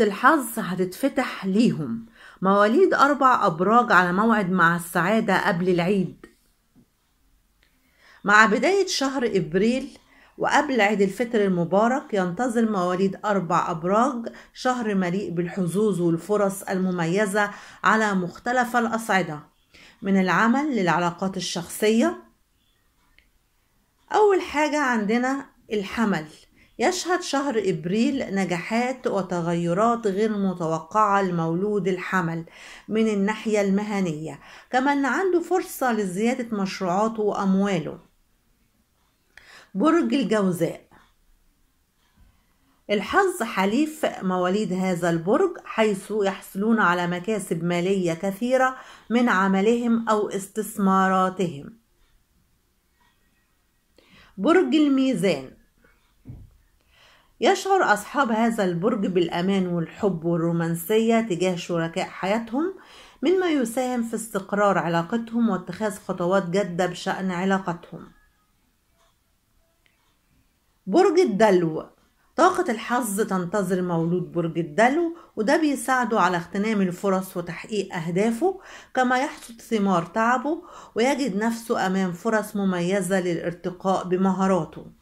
الحظ هتتفتح ليهم مواليد أربع أبراج على موعد مع السعادة قبل العيد مع بداية شهر إبريل وقبل عيد الفطر المبارك ينتظر مواليد أربع أبراج شهر مليء بالحظوظ والفرص المميزة على مختلف الأصعدة من العمل للعلاقات الشخصية أول حاجة عندنا الحمل يشهد شهر إبريل نجاحات وتغيرات غير متوقعة لمولود الحمل من الناحية المهنية كما أن عنده فرصة لزيادة مشروعاته وأمواله برج الجوزاء الحظ حليف مواليد هذا البرج حيث يحصلون على مكاسب مالية كثيرة من عملهم أو استثماراتهم برج الميزان يشعر أصحاب هذا البرج بالأمان والحب والرومانسية تجاه شركاء حياتهم مما يساهم في استقرار علاقتهم واتخاذ خطوات جادة بشأن علاقتهم برج الدلو طاقة الحظ تنتظر مولود برج الدلو وده بيساعده على اغتنام الفرص وتحقيق أهدافه كما يحصد ثمار تعبه ويجد نفسه أمام فرص مميزة للارتقاء بمهاراته